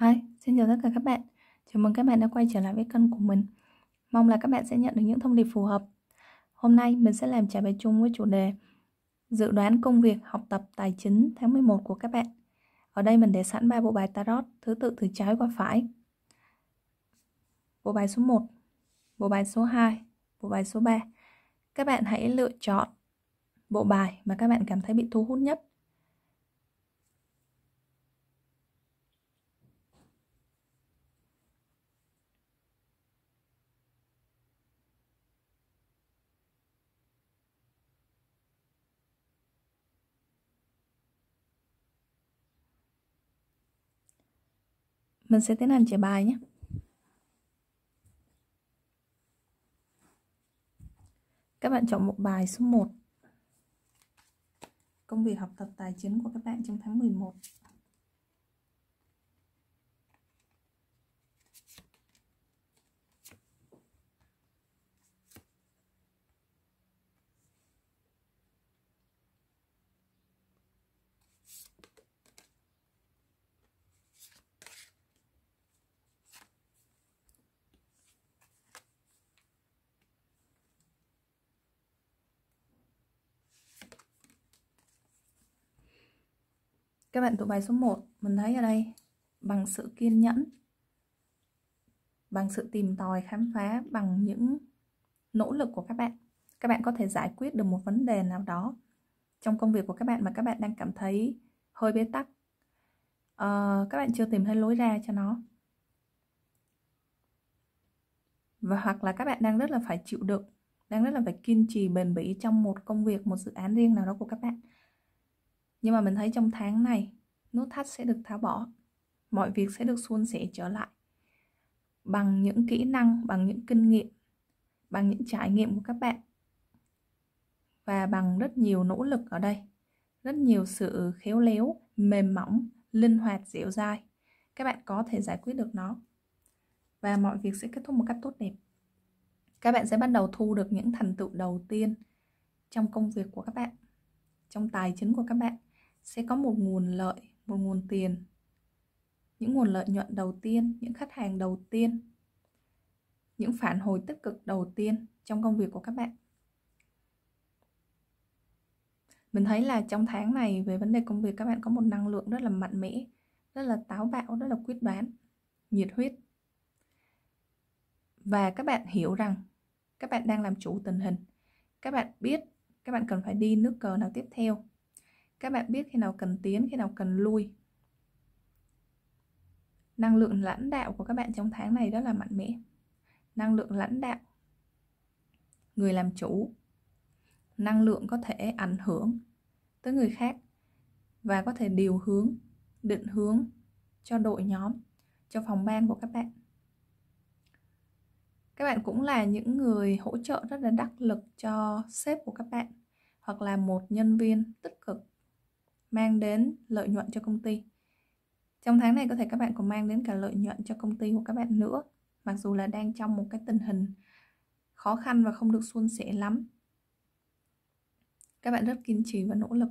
Hi, xin chào tất cả các bạn. Chào mừng các bạn đã quay trở lại với kênh của mình. Mong là các bạn sẽ nhận được những thông điệp phù hợp. Hôm nay mình sẽ làm trả bài chung với chủ đề Dự đoán công việc học tập tài chính tháng 11 của các bạn. Ở đây mình để sẵn 3 bộ bài tarot thứ tự từ trái qua phải. Bộ bài số 1, bộ bài số 2, bộ bài số 3. Các bạn hãy lựa chọn bộ bài mà các bạn cảm thấy bị thu hút nhất mình sẽ tiến hành trả bài nhé các bạn chọn một bài số 1 công việc học tập tài chính của các bạn trong tháng 11 Các bạn tụ bài số 1 Mình thấy ở đây bằng sự kiên nhẫn Bằng sự tìm tòi, khám phá Bằng những nỗ lực của các bạn Các bạn có thể giải quyết được một vấn đề nào đó Trong công việc của các bạn mà các bạn đang cảm thấy hơi bế tắc à, Các bạn chưa tìm thấy lối ra cho nó và hoặc là các bạn đang rất là phải chịu đựng đang rất là phải kiên trì bền bỉ trong một công việc một dự án riêng nào đó của các bạn nhưng mà mình thấy trong tháng này nút thắt sẽ được tháo bỏ Mọi việc sẽ được suôn sẻ trở lại Bằng những kỹ năng, bằng những kinh nghiệm Bằng những trải nghiệm của các bạn Và bằng rất nhiều nỗ lực ở đây Rất nhiều sự khéo léo, mềm mỏng, linh hoạt, dẻo dai Các bạn có thể giải quyết được nó Và mọi việc sẽ kết thúc một cách tốt đẹp Các bạn sẽ bắt đầu thu được những thành tựu đầu tiên Trong công việc của các bạn Trong tài chính của các bạn sẽ có một nguồn lợi một nguồn tiền những nguồn lợi nhuận đầu tiên những khách hàng đầu tiên những phản hồi tích cực đầu tiên trong công việc của các bạn mình thấy là trong tháng này về vấn đề công việc các bạn có một năng lượng rất là mạnh mẽ rất là táo bạo rất là quyết đoán nhiệt huyết và các bạn hiểu rằng các bạn đang làm chủ tình hình các bạn biết các bạn cần phải đi nước cờ nào tiếp theo các bạn biết khi nào cần tiến, khi nào cần lui. Năng lượng lãnh đạo của các bạn trong tháng này rất là mạnh mẽ. Năng lượng lãnh đạo, người làm chủ, năng lượng có thể ảnh hưởng tới người khác và có thể điều hướng, định hướng cho đội nhóm, cho phòng ban của các bạn. Các bạn cũng là những người hỗ trợ rất là đắc lực cho sếp của các bạn hoặc là một nhân viên tích cực mang đến lợi nhuận cho công ty trong tháng này có thể các bạn còn mang đến cả lợi nhuận cho công ty của các bạn nữa mặc dù là đang trong một cái tình hình khó khăn và không được suôn sẻ lắm các bạn rất kiên trì và nỗ lực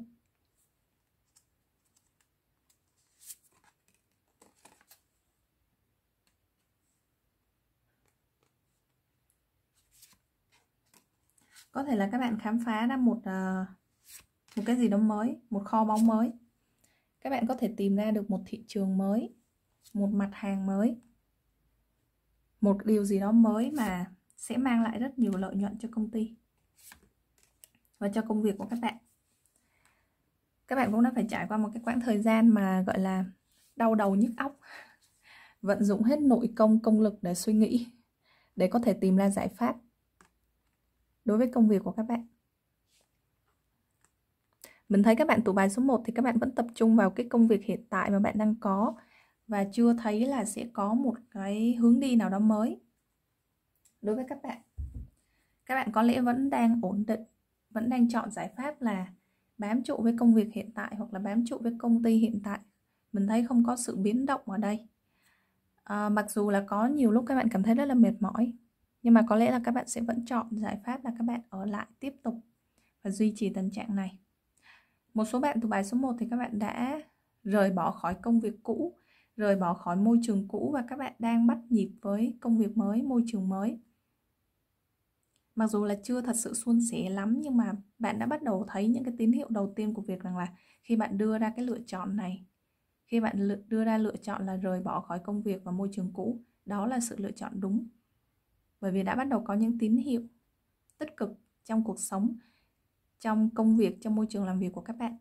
có thể là các bạn khám phá ra một uh, một cái gì đó mới một kho bóng mới các bạn có thể tìm ra được một thị trường mới một mặt hàng mới một điều gì đó mới mà sẽ mang lại rất nhiều lợi nhuận cho công ty và cho công việc của các bạn các bạn cũng đã phải trải qua một cái quãng thời gian mà gọi là đau đầu nhức óc vận dụng hết nội công công lực để suy nghĩ để có thể tìm ra giải pháp đối với công việc của các bạn mình thấy các bạn tụ bài số 1 thì các bạn vẫn tập trung vào cái công việc hiện tại mà bạn đang có và chưa thấy là sẽ có một cái hướng đi nào đó mới đối với các bạn các bạn có lẽ vẫn đang ổn định vẫn đang chọn giải pháp là bám trụ với công việc hiện tại hoặc là bám trụ với công ty hiện tại mình thấy không có sự biến động ở đây à, mặc dù là có nhiều lúc các bạn cảm thấy rất là mệt mỏi nhưng mà có lẽ là các bạn sẽ vẫn chọn giải pháp là các bạn ở lại tiếp tục và duy trì tình trạng này một số bạn từ bài số 1 thì các bạn đã rời bỏ khỏi công việc cũ, rời bỏ khỏi môi trường cũ và các bạn đang bắt nhịp với công việc mới, môi trường mới. Mặc dù là chưa thật sự suôn sẻ lắm nhưng mà bạn đã bắt đầu thấy những cái tín hiệu đầu tiên của việc rằng là khi bạn đưa ra cái lựa chọn này, khi bạn đưa ra lựa chọn là rời bỏ khỏi công việc và môi trường cũ, đó là sự lựa chọn đúng. Bởi vì đã bắt đầu có những tín hiệu tích cực trong cuộc sống trong công việc trong môi trường làm việc của các bạn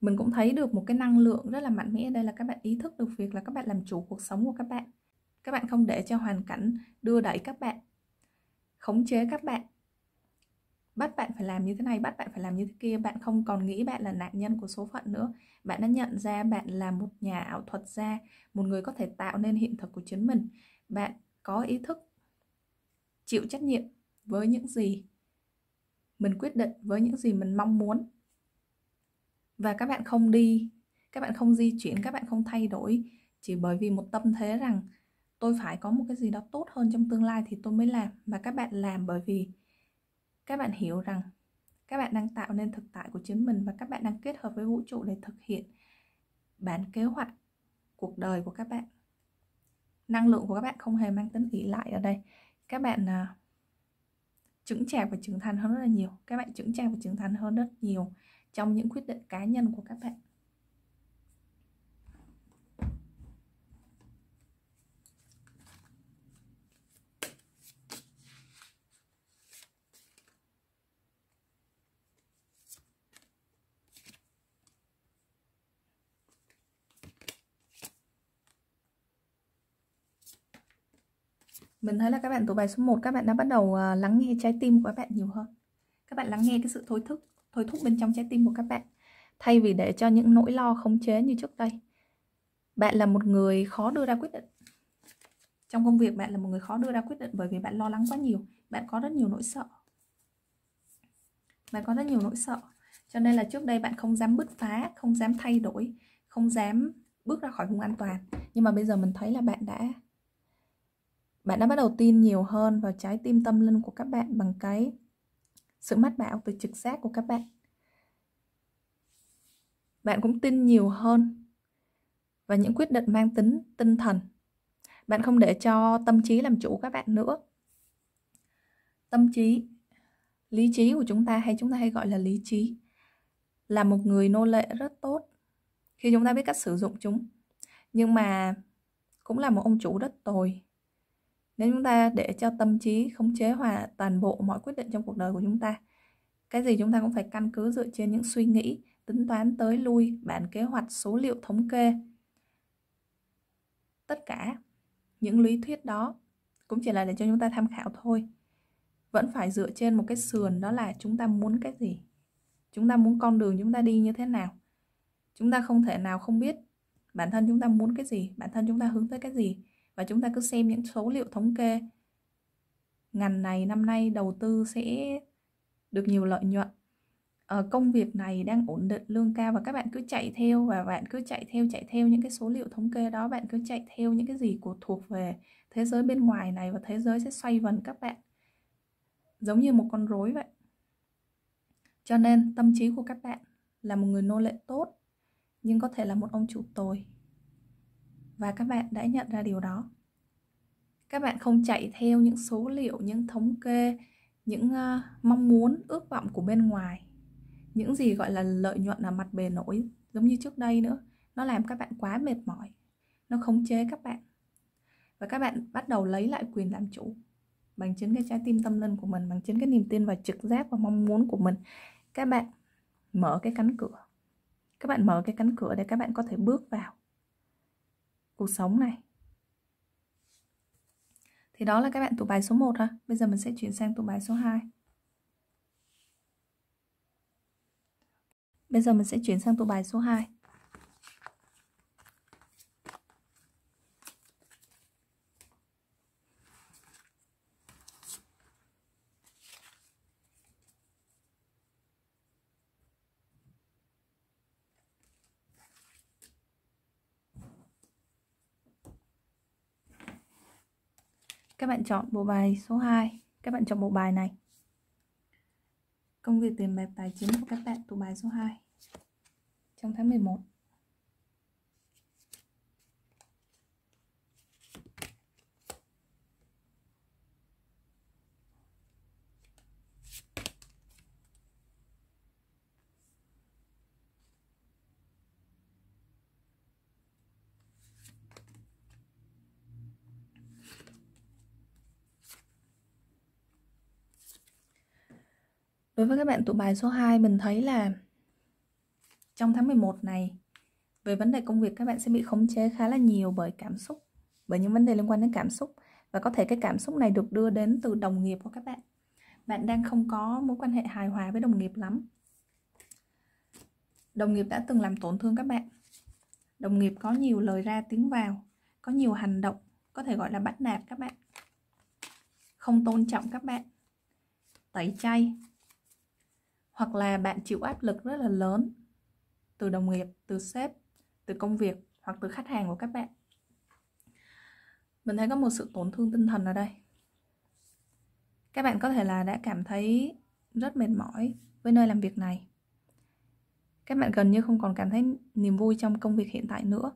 mình cũng thấy được một cái năng lượng rất là mạnh mẽ đây là các bạn ý thức được việc là các bạn làm chủ cuộc sống của các bạn các bạn không để cho hoàn cảnh đưa đẩy các bạn khống chế các bạn bắt bạn phải làm như thế này bắt bạn phải làm như thế kia bạn không còn nghĩ bạn là nạn nhân của số phận nữa bạn đã nhận ra bạn là một nhà ảo thuật gia một người có thể tạo nên hiện thực của chính mình bạn có ý thức chịu trách nhiệm với những gì mình quyết định với những gì mình mong muốn và các bạn không đi các bạn không di chuyển các bạn không thay đổi chỉ bởi vì một tâm thế rằng tôi phải có một cái gì đó tốt hơn trong tương lai thì tôi mới làm mà các bạn làm bởi vì các bạn hiểu rằng các bạn đang tạo nên thực tại của chính mình và các bạn đang kết hợp với vũ trụ để thực hiện bản kế hoạch cuộc đời của các bạn năng lượng của các bạn không hề mang tính ỷ lại ở đây các bạn à, chững chạc và trưởng thành hơn rất là nhiều các bạn chững chạc và trưởng thành hơn rất nhiều trong những quyết định cá nhân của các bạn mình thấy là các bạn tụ bài số 1 các bạn đã bắt đầu à, lắng nghe trái tim của các bạn nhiều hơn các bạn lắng nghe cái sự thôi thức thôi thúc bên trong trái tim của các bạn thay vì để cho những nỗi lo khống chế như trước đây bạn là một người khó đưa ra quyết định trong công việc bạn là một người khó đưa ra quyết định bởi vì bạn lo lắng quá nhiều bạn có rất nhiều nỗi sợ bạn có rất nhiều nỗi sợ cho nên là trước đây bạn không dám bứt phá không dám thay đổi không dám bước ra khỏi vùng an toàn nhưng mà bây giờ mình thấy là bạn đã bạn đã bắt đầu tin nhiều hơn vào trái tim tâm linh của các bạn bằng cái sự mắt bảo từ trực giác của các bạn bạn cũng tin nhiều hơn và những quyết định mang tính tinh thần bạn không để cho tâm trí làm chủ các bạn nữa tâm trí lý trí của chúng ta hay chúng ta hay gọi là lý trí là một người nô lệ rất tốt khi chúng ta biết cách sử dụng chúng nhưng mà cũng là một ông chủ rất tồi nếu chúng ta để cho tâm trí khống chế hòa toàn bộ mọi quyết định trong cuộc đời của chúng ta cái gì chúng ta cũng phải căn cứ dựa trên những suy nghĩ tính toán tới lui bản kế hoạch số liệu thống kê tất cả những lý thuyết đó cũng chỉ là để cho chúng ta tham khảo thôi vẫn phải dựa trên một cái sườn đó là chúng ta muốn cái gì chúng ta muốn con đường chúng ta đi như thế nào chúng ta không thể nào không biết bản thân chúng ta muốn cái gì bản thân chúng ta hướng tới cái gì và chúng ta cứ xem những số liệu thống kê ngành này năm nay đầu tư sẽ được nhiều lợi nhuận à, công việc này đang ổn định lương cao và các bạn cứ chạy theo và bạn cứ chạy theo chạy theo những cái số liệu thống kê đó bạn cứ chạy theo những cái gì của thuộc về thế giới bên ngoài này và thế giới sẽ xoay vần các bạn giống như một con rối vậy cho nên tâm trí của các bạn là một người nô lệ tốt nhưng có thể là một ông chủ tồi và các bạn đã nhận ra điều đó các bạn không chạy theo những số liệu những thống kê những uh, mong muốn ước vọng của bên ngoài những gì gọi là lợi nhuận ở mặt bề nổi giống như trước đây nữa nó làm các bạn quá mệt mỏi nó khống chế các bạn và các bạn bắt đầu lấy lại quyền làm chủ bằng chính cái trái tim tâm linh của mình bằng chính cái niềm tin và trực giác và mong muốn của mình các bạn mở cái cánh cửa các bạn mở cái cánh cửa để các bạn có thể bước vào cuộc sống này thì đó là các bạn tụ bài số 1 ha bây giờ mình sẽ chuyển sang tụ bài số 2 bây giờ mình sẽ chuyển sang tụ bài số 2 Các bạn chọn bộ bài số 2 Các bạn chọn bộ bài này Công việc tiền bạc tài chính của các bạn tụ bài số 2 Trong tháng 11 Đối với các bạn tụ bài số 2 mình thấy là trong tháng 11 này về vấn đề công việc các bạn sẽ bị khống chế khá là nhiều bởi cảm xúc bởi những vấn đề liên quan đến cảm xúc và có thể cái cảm xúc này được đưa đến từ đồng nghiệp của các bạn bạn đang không có mối quan hệ hài hòa với đồng nghiệp lắm đồng nghiệp đã từng làm tổn thương các bạn đồng nghiệp có nhiều lời ra tiếng vào có nhiều hành động có thể gọi là bắt nạt các bạn không tôn trọng các bạn tẩy chay hoặc là bạn chịu áp lực rất là lớn từ đồng nghiệp từ sếp từ công việc hoặc từ khách hàng của các bạn mình thấy có một sự tổn thương tinh thần ở đây các bạn có thể là đã cảm thấy rất mệt mỏi với nơi làm việc này các bạn gần như không còn cảm thấy niềm vui trong công việc hiện tại nữa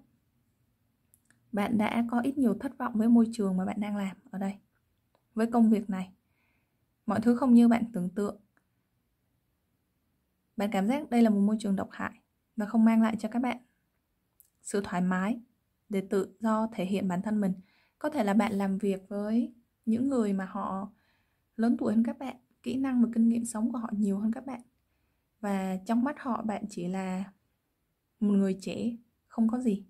bạn đã có ít nhiều thất vọng với môi trường mà bạn đang làm ở đây với công việc này mọi thứ không như bạn tưởng tượng bạn cảm giác đây là một môi trường độc hại và không mang lại cho các bạn sự thoải mái để tự do thể hiện bản thân mình. Có thể là bạn làm việc với những người mà họ lớn tuổi hơn các bạn, kỹ năng và kinh nghiệm sống của họ nhiều hơn các bạn. Và trong mắt họ bạn chỉ là một người trẻ, không có gì.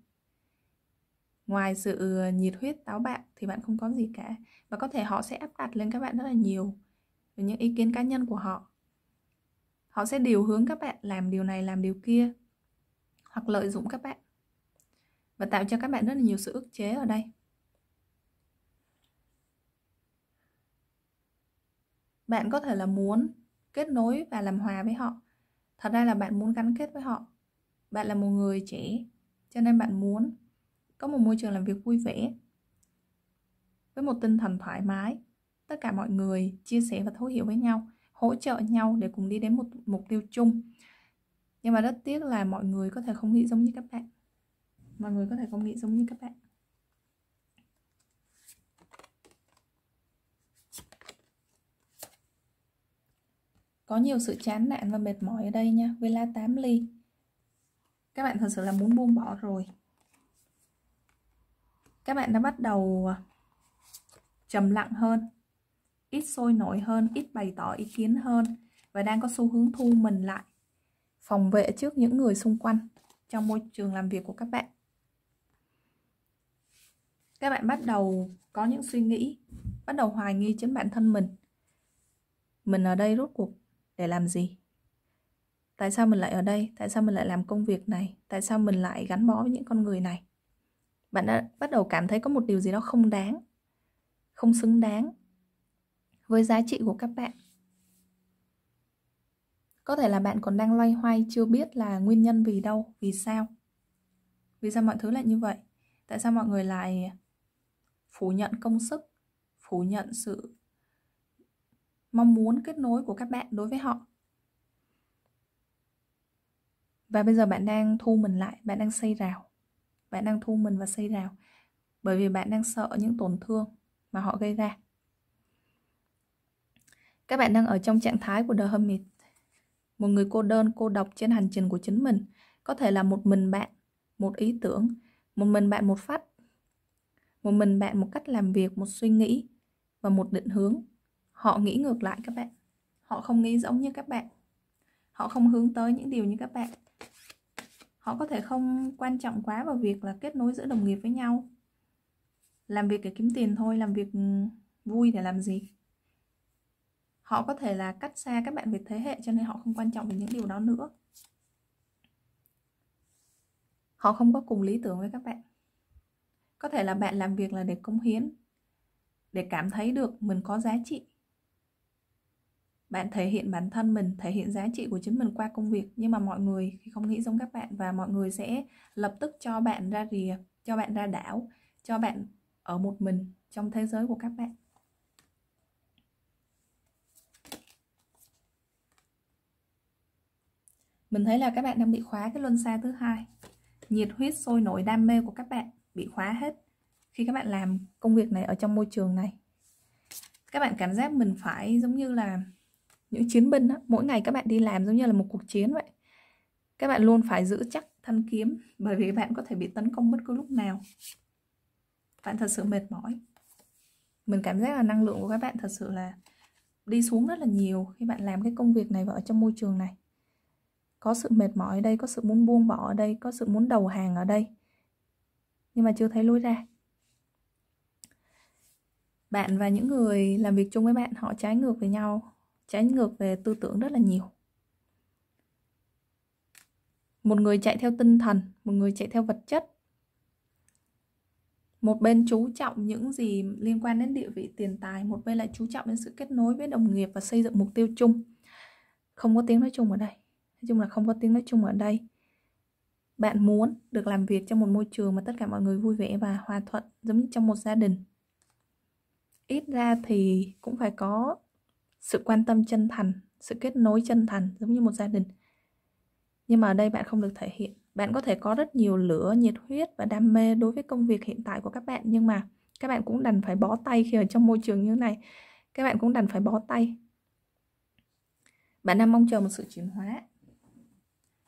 Ngoài sự ờ, nhiệt huyết táo bạo thì bạn không có gì cả. Và có thể họ sẽ áp đặt lên các bạn rất là nhiều về những ý kiến cá nhân của họ họ sẽ điều hướng các bạn làm điều này làm điều kia hoặc lợi dụng các bạn và tạo cho các bạn rất là nhiều sự ức chế ở đây bạn có thể là muốn kết nối và làm hòa với họ thật ra là bạn muốn gắn kết với họ bạn là một người trẻ cho nên bạn muốn có một môi trường làm việc vui vẻ với một tinh thần thoải mái tất cả mọi người chia sẻ và thấu hiểu với nhau hỗ trợ nhau để cùng đi đến một mục tiêu chung nhưng mà rất tiếc là mọi người có thể không nghĩ giống như các bạn mọi người có thể không nghĩ giống như các bạn có nhiều sự chán nản và mệt mỏi ở đây nha với 8 ly các bạn thật sự là muốn buông bỏ rồi các bạn đã bắt đầu à, trầm lặng hơn ít sôi nổi hơn, ít bày tỏ ý kiến hơn và đang có xu hướng thu mình lại, phòng vệ trước những người xung quanh trong môi trường làm việc của các bạn. Các bạn bắt đầu có những suy nghĩ, bắt đầu hoài nghi chính bản thân mình. Mình ở đây rốt cuộc để làm gì? Tại sao mình lại ở đây? Tại sao mình lại làm công việc này? Tại sao mình lại gắn bó với những con người này? Bạn đã bắt đầu cảm thấy có một điều gì đó không đáng, không xứng đáng với giá trị của các bạn có thể là bạn còn đang loay hoay chưa biết là nguyên nhân vì đâu vì sao vì sao mọi thứ lại như vậy tại sao mọi người lại phủ nhận công sức phủ nhận sự mong muốn kết nối của các bạn đối với họ và bây giờ bạn đang thu mình lại bạn đang xây rào bạn đang thu mình và xây rào bởi vì bạn đang sợ những tổn thương mà họ gây ra các bạn đang ở trong trạng thái của The Hermit. Một người cô đơn, cô độc trên hành trình của chính mình. Có thể là một mình bạn, một ý tưởng, một mình bạn một phát, một mình bạn một cách làm việc, một suy nghĩ và một định hướng. Họ nghĩ ngược lại các bạn. Họ không nghĩ giống như các bạn. Họ không hướng tới những điều như các bạn. Họ có thể không quan trọng quá vào việc là kết nối giữa đồng nghiệp với nhau. Làm việc để kiếm tiền thôi, làm việc ừ, vui để làm gì? họ có thể là cách xa các bạn về thế hệ cho nên họ không quan trọng về những điều đó nữa họ không có cùng lý tưởng với các bạn có thể là bạn làm việc là để cống hiến để cảm thấy được mình có giá trị bạn thể hiện bản thân mình thể hiện giá trị của chính mình qua công việc nhưng mà mọi người không nghĩ giống các bạn và mọi người sẽ lập tức cho bạn ra rìa cho bạn ra đảo cho bạn ở một mình trong thế giới của các bạn mình thấy là các bạn đang bị khóa cái luân xa thứ hai nhiệt huyết sôi nổi đam mê của các bạn bị khóa hết khi các bạn làm công việc này ở trong môi trường này các bạn cảm giác mình phải giống như là những chiến binh đó. mỗi ngày các bạn đi làm giống như là một cuộc chiến vậy các bạn luôn phải giữ chắc thanh kiếm bởi vì bạn có thể bị tấn công bất cứ lúc nào bạn thật sự mệt mỏi mình cảm giác là năng lượng của các bạn thật sự là đi xuống rất là nhiều khi bạn làm cái công việc này và ở trong môi trường này có sự mệt mỏi ở đây có sự muốn buông bỏ ở đây có sự muốn đầu hàng ở đây nhưng mà chưa thấy lối ra bạn và những người làm việc chung với bạn họ trái ngược với nhau trái ngược về tư tưởng rất là nhiều một người chạy theo tinh thần một người chạy theo vật chất một bên chú trọng những gì liên quan đến địa vị tiền tài một bên lại chú trọng đến sự kết nối với đồng nghiệp và xây dựng mục tiêu chung không có tiếng nói chung ở đây nói chung là không có tiếng nói chung ở đây bạn muốn được làm việc trong một môi trường mà tất cả mọi người vui vẻ và hòa thuận giống như trong một gia đình ít ra thì cũng phải có sự quan tâm chân thành sự kết nối chân thành giống như một gia đình nhưng mà ở đây bạn không được thể hiện bạn có thể có rất nhiều lửa nhiệt huyết và đam mê đối với công việc hiện tại của các bạn nhưng mà các bạn cũng đành phải bó tay khi ở trong môi trường như thế này các bạn cũng đành phải bó tay bạn đang mong chờ một sự chuyển hóa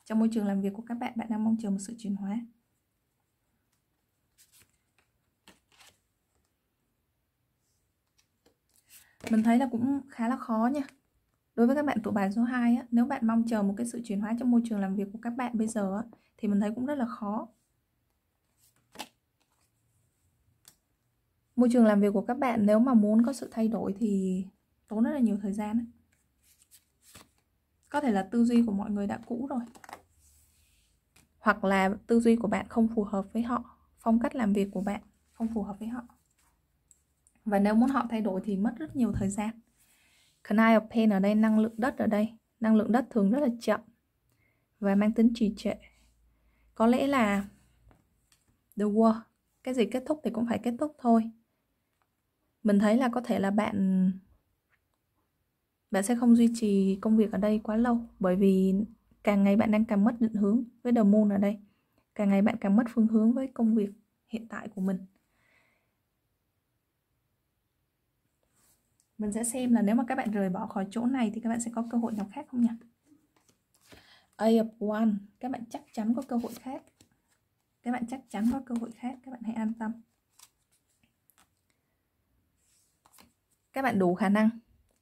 trong môi trường làm việc của các bạn bạn đang mong chờ một sự chuyển hóa mình thấy là cũng khá là khó nha đối với các bạn tụ bài số 2 á, nếu bạn mong chờ một cái sự chuyển hóa trong môi trường làm việc của các bạn bây giờ á, thì mình thấy cũng rất là khó môi trường làm việc của các bạn nếu mà muốn có sự thay đổi thì tốn rất là nhiều thời gian có thể là tư duy của mọi người đã cũ rồi hoặc là tư duy của bạn không phù hợp với họ phong cách làm việc của bạn không phù hợp với họ và nếu muốn họ thay đổi thì mất rất nhiều thời gian canine of pain ở đây năng lượng đất ở đây năng lượng đất thường rất là chậm và mang tính trì trệ có lẽ là the war cái gì kết thúc thì cũng phải kết thúc thôi mình thấy là có thể là bạn bạn sẽ không duy trì công việc ở đây quá lâu bởi vì càng ngày bạn đang càng mất định hướng với đầu môn ở đây càng ngày bạn càng mất phương hướng với công việc hiện tại của mình mình sẽ xem là nếu mà các bạn rời bỏ khỏi chỗ này thì các bạn sẽ có cơ hội nào khác không nhỉ A of One các bạn chắc chắn có cơ hội khác các bạn chắc chắn có cơ hội khác các bạn hãy an tâm các bạn đủ khả năng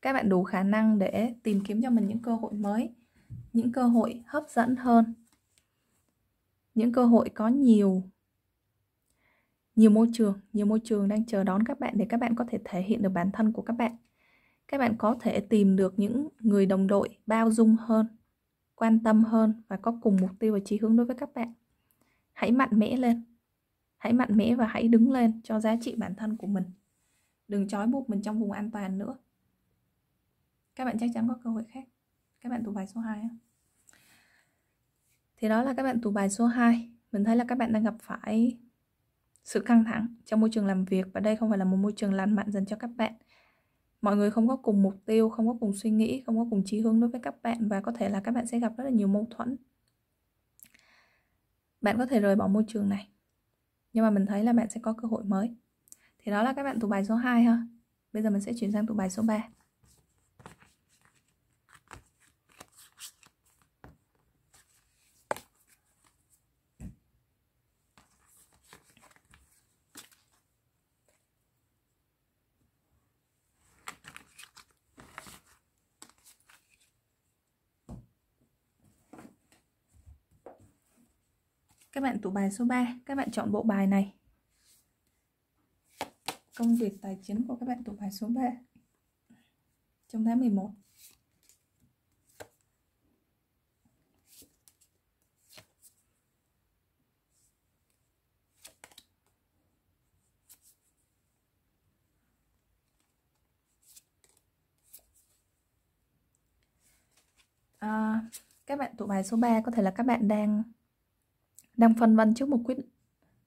các bạn đủ khả năng để tìm kiếm cho mình những cơ hội mới những cơ hội hấp dẫn hơn những cơ hội có nhiều nhiều môi trường nhiều môi trường đang chờ đón các bạn để các bạn có thể thể hiện được bản thân của các bạn các bạn có thể tìm được những người đồng đội bao dung hơn quan tâm hơn và có cùng mục tiêu và chí hướng đối với các bạn hãy mạnh mẽ lên hãy mạnh mẽ và hãy đứng lên cho giá trị bản thân của mình đừng trói buộc mình trong vùng an toàn nữa các bạn chắc chắn có cơ hội khác các bạn thuộc bài số 2 á thì đó là các bạn tù bài số 2. Mình thấy là các bạn đang gặp phải sự căng thẳng trong môi trường làm việc và đây không phải là một môi trường lành mạnh dành cho các bạn. Mọi người không có cùng mục tiêu, không có cùng suy nghĩ, không có cùng chí hướng đối với các bạn và có thể là các bạn sẽ gặp rất là nhiều mâu thuẫn. Bạn có thể rời bỏ môi trường này. Nhưng mà mình thấy là bạn sẽ có cơ hội mới. Thì đó là các bạn tụ bài số 2 ha. Bây giờ mình sẽ chuyển sang tụ bài số 3. bạn tủ bài số 3 Các bạn chọn bộ bài này Công việc tài chính của các bạn tủ bài số 3 Trong tháng 11 à, các bạn tụ bài số 3 có thể là các bạn đang đang phân vân trước một quyết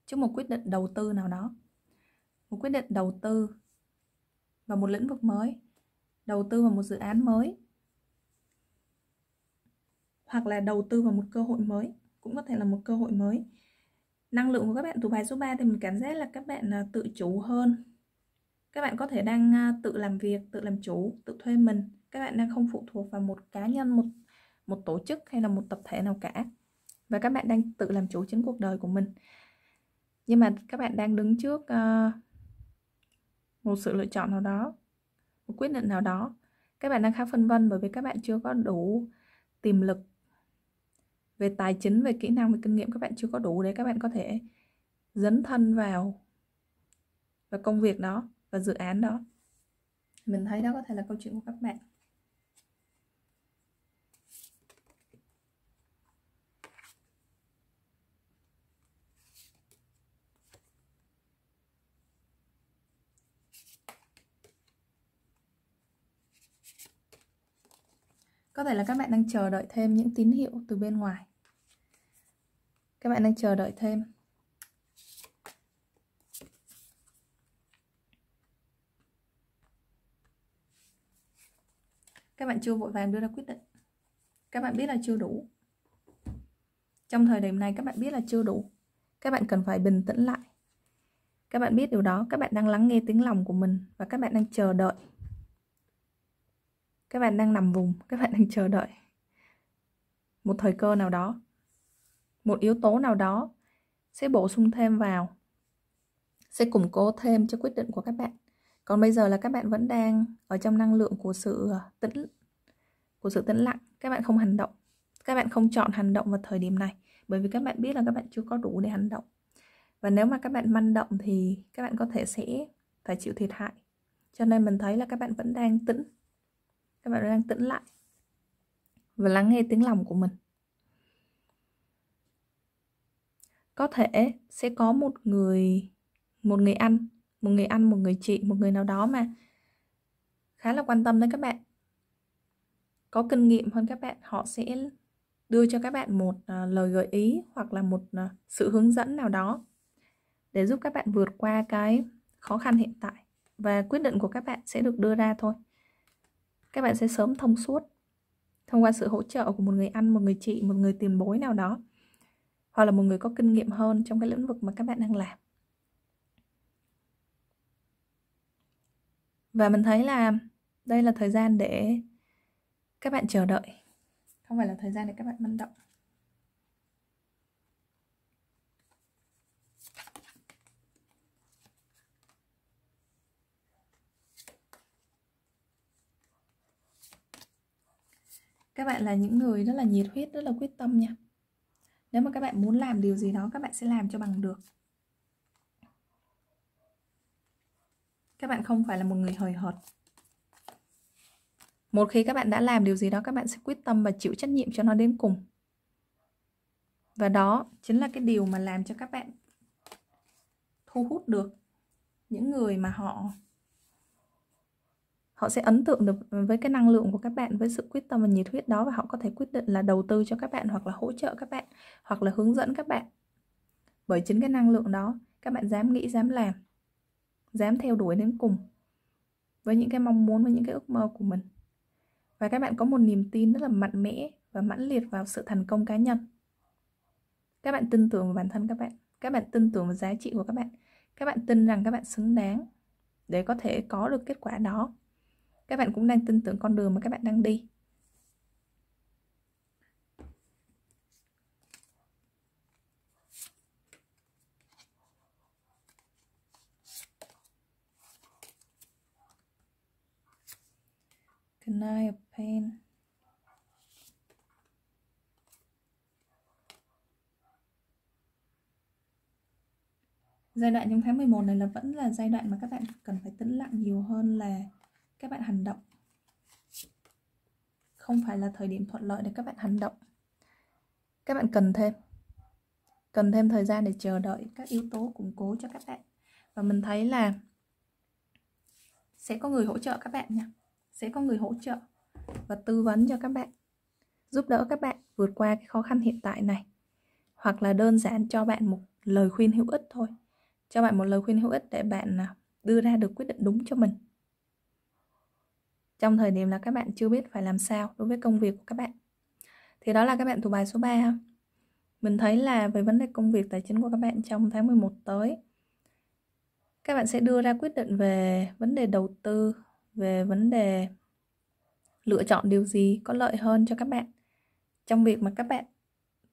trước một quyết định đầu tư nào đó một quyết định đầu tư vào một lĩnh vực mới đầu tư vào một dự án mới hoặc là đầu tư vào một cơ hội mới cũng có thể là một cơ hội mới năng lượng của các bạn từ bài số 3 thì mình cảm giác là các bạn à, tự chủ hơn các bạn có thể đang à, tự làm việc tự làm chủ tự thuê mình các bạn đang không phụ thuộc vào một cá nhân một một tổ chức hay là một tập thể nào cả và các bạn đang tự làm chủ chính cuộc đời của mình nhưng mà các bạn đang đứng trước uh, một sự lựa chọn nào đó một quyết định nào đó các bạn đang khá phân vân bởi vì các bạn chưa có đủ tiềm lực về tài chính về kỹ năng về kinh nghiệm các bạn chưa có đủ để các bạn có thể dấn thân vào và công việc đó và dự án đó mình thấy đó có thể là câu chuyện của các bạn Có thể là các bạn đang chờ đợi thêm những tín hiệu từ bên ngoài. Các bạn đang chờ đợi thêm. Các bạn chưa vội vàng đưa ra quyết định. Các bạn biết là chưa đủ. Trong thời điểm này các bạn biết là chưa đủ. Các bạn cần phải bình tĩnh lại. Các bạn biết điều đó, các bạn đang lắng nghe tiếng lòng của mình và các bạn đang chờ đợi các bạn đang nằm vùng các bạn đang chờ đợi một thời cơ nào đó một yếu tố nào đó sẽ bổ sung thêm vào sẽ củng cố thêm cho quyết định của các bạn còn bây giờ là các bạn vẫn đang ở trong năng lượng của sự ờ, tĩnh của sự tĩnh lặng các bạn không hành động các bạn không chọn hành động vào thời điểm này bởi vì các bạn biết là các bạn chưa có đủ để hành động và nếu mà các bạn manh động thì các bạn có thể sẽ phải chịu thiệt hại cho nên mình thấy là các bạn vẫn đang tĩnh các bạn đang tĩnh lại và lắng nghe tiếng lòng của mình có thể sẽ có một người một người anh một người anh một người chị một người nào đó mà khá là quan tâm đến các bạn có kinh nghiệm hơn các bạn họ sẽ đưa cho các bạn một uh, lời gợi ý hoặc là một uh, sự hướng dẫn nào đó để giúp các bạn vượt qua cái khó khăn hiện tại và quyết định của các bạn sẽ được đưa ra thôi các bạn sẽ sớm thông suốt thông qua sự hỗ trợ của một người anh một người chị một người tiền bối nào đó hoặc là một người có kinh nghiệm hơn trong cái lĩnh vực mà các bạn đang làm và mình thấy là đây là thời gian để các bạn chờ đợi không phải là thời gian để các bạn manh động các bạn là những người rất là nhiệt huyết rất là quyết tâm nha nếu mà các bạn muốn làm điều gì đó các bạn sẽ làm cho bằng được các bạn không phải là một người hời hợt một khi các bạn đã làm điều gì đó các bạn sẽ quyết tâm và chịu trách nhiệm cho nó đến cùng và đó chính là cái điều mà làm cho các bạn thu hút được những người mà họ họ sẽ ấn tượng được với cái năng lượng của các bạn với sự quyết tâm và nhiệt huyết đó và họ có thể quyết định là đầu tư cho các bạn hoặc là hỗ trợ các bạn hoặc là hướng dẫn các bạn bởi chính cái năng lượng đó các bạn dám nghĩ dám làm dám theo đuổi đến cùng với những cái mong muốn với những cái ước mơ của mình và các bạn có một niềm tin rất là mạnh mẽ và mãnh liệt vào sự thành công cá nhân các bạn tin tưởng vào bản thân các bạn các bạn tin tưởng vào giá trị của các bạn các bạn tin rằng các bạn xứng đáng để có thể có được kết quả đó các bạn cũng đang tin tưởng con đường mà các bạn đang đi Nine of Pain Giai đoạn trong tháng 11 này là vẫn là giai đoạn mà các bạn cần phải tĩnh lặng nhiều hơn là các bạn hành động không phải là thời điểm thuận lợi để các bạn hành động các bạn cần thêm cần thêm thời gian để chờ đợi các yếu tố củng cố cho các bạn và mình thấy là sẽ có người hỗ trợ các bạn nha sẽ có người hỗ trợ và tư vấn cho các bạn giúp đỡ các bạn vượt qua cái khó khăn hiện tại này hoặc là đơn giản cho bạn một lời khuyên hữu ích thôi cho bạn một lời khuyên hữu ích để bạn à, đưa ra được quyết định đúng cho mình trong thời điểm là các bạn chưa biết phải làm sao đối với công việc của các bạn thì đó là các bạn thuộc bài số 3 mình thấy là về vấn đề công việc tài chính của các bạn trong tháng 11 tới các bạn sẽ đưa ra quyết định về vấn đề đầu tư về vấn đề lựa chọn điều gì có lợi hơn cho các bạn trong việc mà các bạn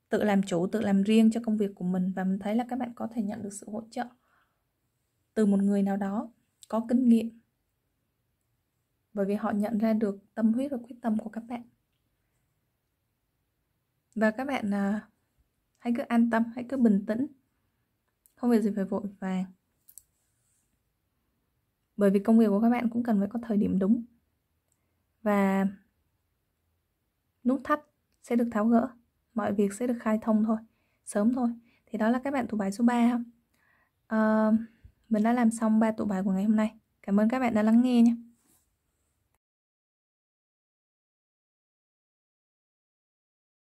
tự làm chủ tự làm riêng cho công việc của mình và mình thấy là các bạn có thể nhận được sự hỗ trợ từ một người nào đó có kinh nghiệm bởi vì họ nhận ra được tâm huyết và quyết tâm của các bạn và các bạn à, hãy cứ an tâm hãy cứ bình tĩnh không việc gì phải vội vàng bởi vì công việc của các bạn cũng cần phải có thời điểm đúng và nút thắt sẽ được tháo gỡ mọi việc sẽ được khai thông thôi sớm thôi thì đó là các bạn tụ bài số 3 không? À, mình đã làm xong ba tụ bài của ngày hôm nay cảm ơn các bạn đã lắng nghe nhé